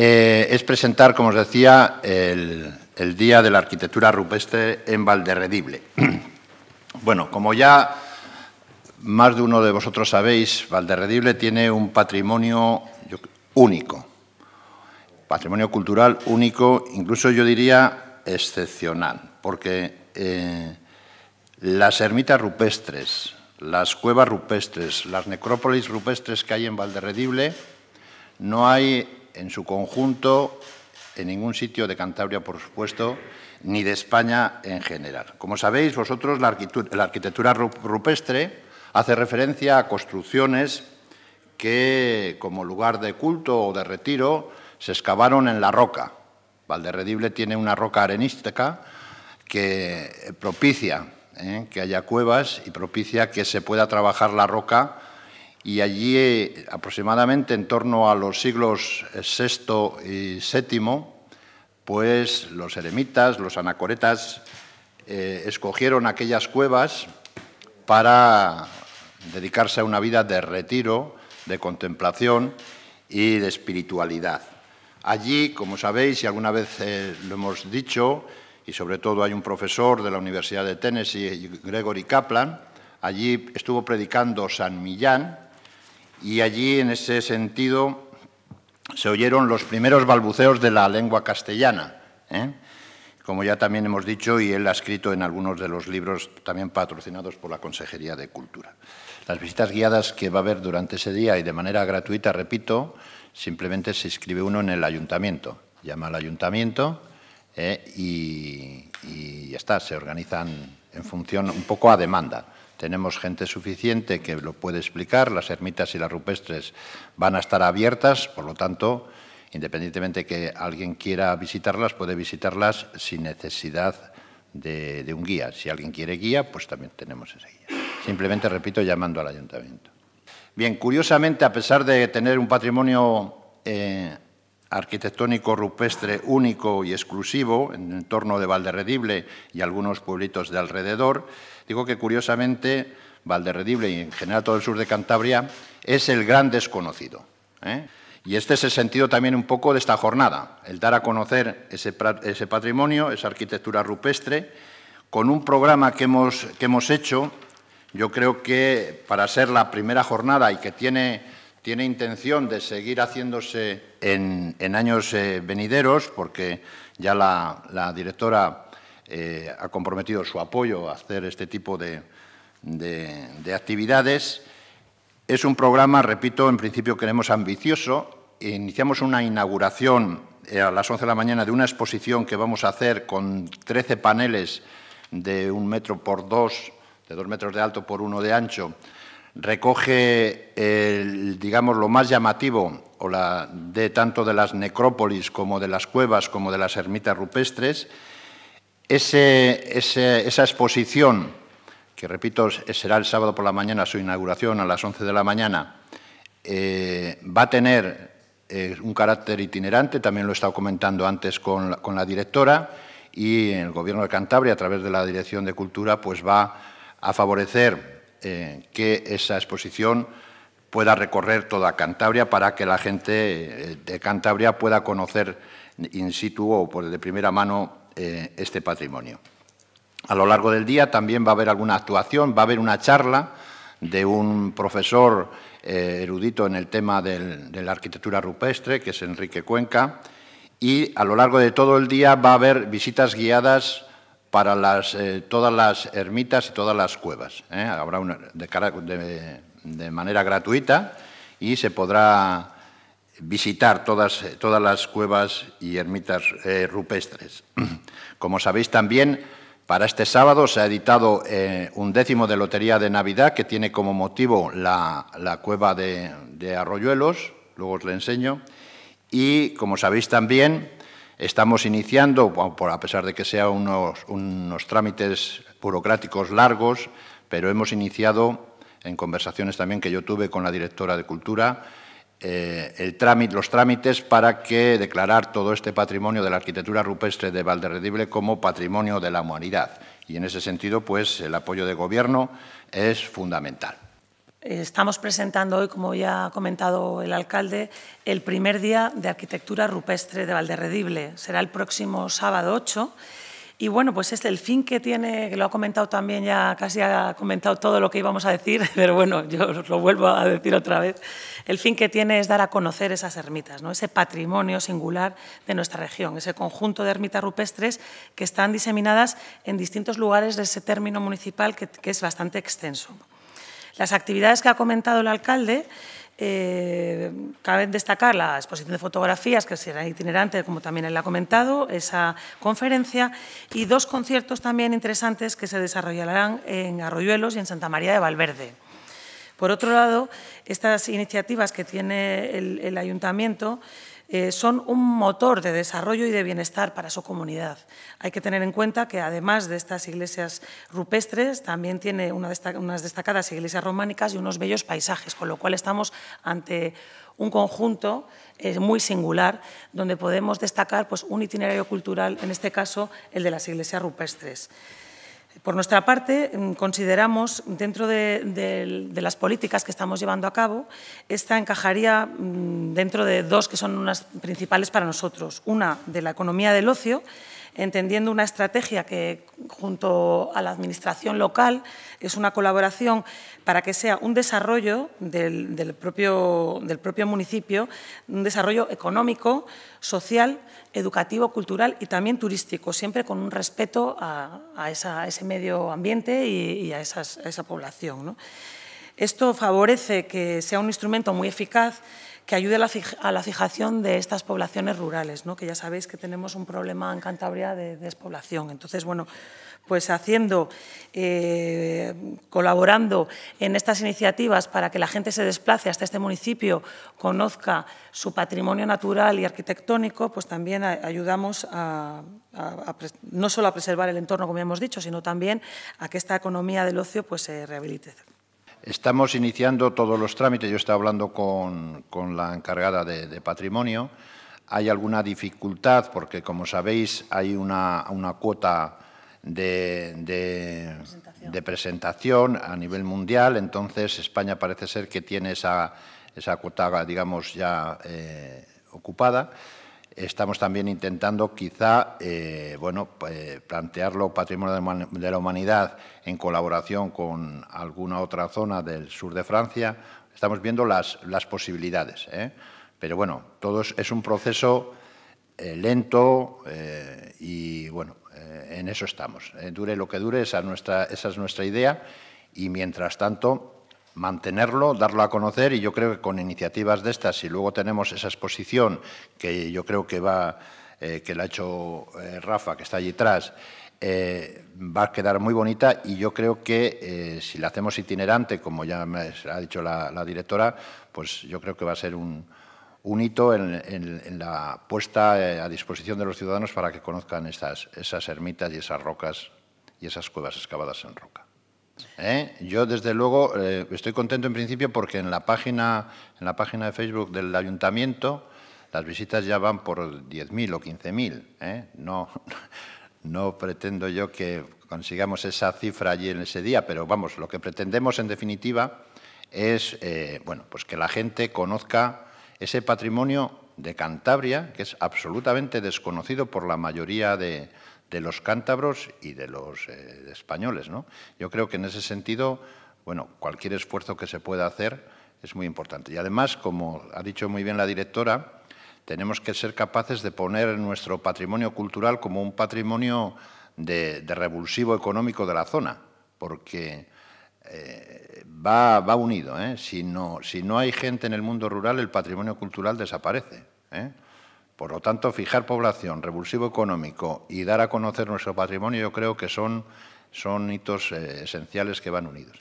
Eh, es presentar, como os decía, el, Día de la Arquitectura Rupestre en Valderredible. bueno, como ya más de uno de vosotros sabéis, Valderredible tiene un patrimonio único, patrimonio cultural único, incluso yo diría excepcional, porque eh, las ermitas rupestres, las cuevas rupestres, las necrópolis rupestres que hay en Valderredible, no hay en su conjunto en ningún sitio de Cantabria, por supuesto, ni de España en general. Como sabéis vosotros, la arquitectura, rupestre hace referencia a construcciones que, como lugar de culto o de retiro, se excavaron en la roca. Valderredible tiene una roca arenística que propicia ¿eh? que haya cuevas y propicia que se pueda trabajar la roca y allí eh, aproximadamente en torno a los siglos VI eh, y VII, pues los eremitas, los anacoretas, eh, escogieron aquellas cuevas para dedicarse a una vida de retiro, de contemplación y de espiritualidad. Allí, como sabéis, y alguna vez lo hemos dicho, y sobre todo hay un profesor de la Universidad de Tennessee, Gregory Kaplan, allí estuvo predicando San Millán, y allí, en ese sentido, se oyeron los primeros balbuceos de la lengua castellana. ¿eh? Como ya también hemos dicho, y él ha escrito en algunos de los libros también patrocinados por la Consejería de Cultura. Las visitas guiadas que va a haber durante ese día y de manera gratuita, repito, simplemente se inscribe uno en el ayuntamiento. Llama al ayuntamiento ¿eh? y, y ya está, se organizan en función un poco a demanda tenemos gente suficiente que lo puede explicar, las ermitas y las rupestres van a estar abiertas, por lo tanto, independientemente que alguien quiera visitarlas, puede visitarlas sin necesidad de, un guía. Si alguien quiere guía, pues también tenemos ese guía. Simplemente, repito, llamando al ayuntamiento. Bien, curiosamente, a pesar de tener un patrimonio eh, arquitectónico rupestre único y exclusivo en el entorno de Valderredible y algunos pueblitos de alrededor. Digo que curiosamente Valderredible y en general todo el sur de Cantabria es el gran desconocido. ¿eh? Y este es el sentido también un poco de esta jornada, el dar a conocer ese, patrimonio, esa arquitectura rupestre, con un programa que que hemos hecho, yo creo que para ser la primera jornada y que tiene tiene intención de seguir haciéndose en, años eh, venideros, porque ya la, directora eh, ha comprometido su apoyo a hacer este tipo de, actividades. Es un programa, repito, en principio queremos ambicioso. Iniciamos una inauguración eh, a las 11 de la mañana de una exposición que vamos a hacer con 13 paneles de un metro por dos, de dos metros de alto por uno de ancho, recoge, el, digamos, lo más llamativo o la, de tanto de las necrópolis como de las cuevas como de las ermitas rupestres. esa exposición, que repito, será el sábado por la mañana su inauguración a las 11 de la mañana, eh, va a tener eh, un carácter itinerante, también lo he estado comentando antes con la, con la directora, y el Gobierno de Cantabria, a través de la Dirección de Cultura, pues va a favorecer eh, que esa exposición pueda recorrer toda Cantabria para que la gente eh, de Cantabria pueda conocer in situ o por pues, de primera mano eh, este patrimonio. A lo largo del día también va a haber alguna actuación, va a haber una charla de un profesor erudito en el tema de la arquitectura rupestre, que es Enrique Cuenca, y a lo largo de todo el día va a haber visitas guiadas para las, eh, todas las ermitas y todas las cuevas. ¿eh? Habrá de, manera gratuita y se podrá visitar todas, las cuevas y ermitas eh, rupestres. Como sabéis también, para este sábado se ha editado un décimo de Lotería de Navidad que tiene como motivo la, cueva de, Arroyuelos, luego os le enseño, y como sabéis también, Estamos iniciando, a pesar de que sean unos, unos trámites burocráticos largos, pero hemos iniciado, en conversaciones también que yo tuve con la directora de Cultura, eh, los trámites para que declarar todo este patrimonio de la arquitectura rupestre de Valderredible como patrimonio de la humanidad. Y en ese sentido, pues el apoyo de Gobierno es fundamental. Eh, estamos presentando hoy, como ya ha comentado el alcalde, el primer día de arquitectura rupestre de Valderredible. Será el próximo sábado 8. Y bueno, pues este, el fin que tiene, que lo ha comentado también, ya casi ha comentado todo lo que íbamos a decir, pero bueno, yo lo vuelvo a decir otra vez. El fin que tiene es dar a conocer esas ermitas, ¿no? ese patrimonio singular de nuestra región, ese conjunto de ermitas rupestres que están diseminadas en distintos lugares de ese término municipal que es bastante extenso. Las actividades que ha comentado el alcalde, eh, cabe destacar la exposición de fotografías, que será itinerante, como también él ha comentado, esa conferencia, y dos conciertos también interesantes que se desarrollarán en Arroyuelos y en Santa María de Valverde. Por otro lado, estas iniciativas que tiene el ayuntamiento eh, son un motor de desarrollo y de bienestar para su comunidad. Hay que tener en cuenta que además de estas iglesias rupestres, también tiene unas destacadas iglesias románicas y unos bellos paisajes, con lo cual estamos ante un conjunto eh, muy singular donde podemos destacar pues, un itinerario cultural, en este caso el de las iglesias rupestres. Por nuestra parte, mm, consideramos dentro de, las políticas que estamos llevando a cabo, esta encajaría mm, dentro de dos que son unas principales para nosotros. Una de la economía del ocio, entendiendo una estrategia que junto a la administración local es una colaboración para que sea un desarrollo del, propio, del propio municipio, un desarrollo económico, social, educativo, cultural y también turístico, siempre con un respeto a, ese medio ambiente y, a, esa población. Esto favorece que sea un instrumento muy eficaz que ayude a la, fijación de estas poblaciones rurales, que ya sabéis que tenemos un problema en Cantabria de, despoblación. Entonces, bueno, pues haciendo, eh, colaborando en estas iniciativas para que la gente se desplace hasta este municipio, conozca su patrimonio natural y arquitectónico, pues también ayudamos a, no solo a preservar el entorno, como hemos dicho, sino también a que esta economía del ocio pues, se rehabilite. Estamos iniciando todos los trámites. Yo estaba hablando con, la encargada de, patrimonio. Hay alguna dificultad porque, como sabéis, hay una, cuota de, de, presentación. a nivel mundial. Entonces, España parece ser que tiene esa, esa cuota, digamos, ya eh, ocupada. Estamos también intentando quizá eh, bueno, eh, plantearlo patrimonio de la humanidad en colaboración con alguna otra zona del sur de Francia. Estamos viendo las, posibilidades. ¿eh? Pero bueno, todo es, un proceso lento y bueno, en eso estamos. dure lo que dure, esa, esa es nuestra idea. Y mientras tanto, mantenerlo, darlo a conocer y yo creo que con iniciativas de estas, si luego tenemos esa exposición que yo creo que va, eh, que la ha hecho eh, Rafa, que está allí atrás, eh, va a quedar muy bonita y yo creo que si la hacemos itinerante, como ya me ha dicho la, directora, pues yo creo que va a ser un, hito en, la puesta a disposición de los ciudadanos para que conozcan esas ermitas y esas rocas y esas cuevas excavadas en roca. ¿Eh? Yo, desde luego, eh, estoy contento en principio porque en la, página, en la página de Facebook del ayuntamiento las visitas ya van por 10.000 o 15.000. ¿eh? No, no pretendo yo que consigamos esa cifra allí en ese día, pero vamos, lo que pretendemos en definitiva es eh, bueno, pues que la gente conozca ese patrimonio de Cantabria, que es absolutamente desconocido por la mayoría de, de los cántabros y de los eh, españoles. ¿no? Yo creo que en ese sentido, bueno, cualquier esfuerzo que se pueda hacer es muy importante. Y además, como ha dicho muy bien la directora, tenemos que ser capaces de poner nuestro patrimonio cultural como un patrimonio de, revulsivo económico de la zona, porque eh, va, unido. ¿eh? Si, no, si no hay gente en el mundo rural, el patrimonio cultural desaparece. Por lo tanto, fijar población, revulsivo económico y dar a conocer nuestro patrimonio, yo creo que son, hitos eh, esenciales que van unidos.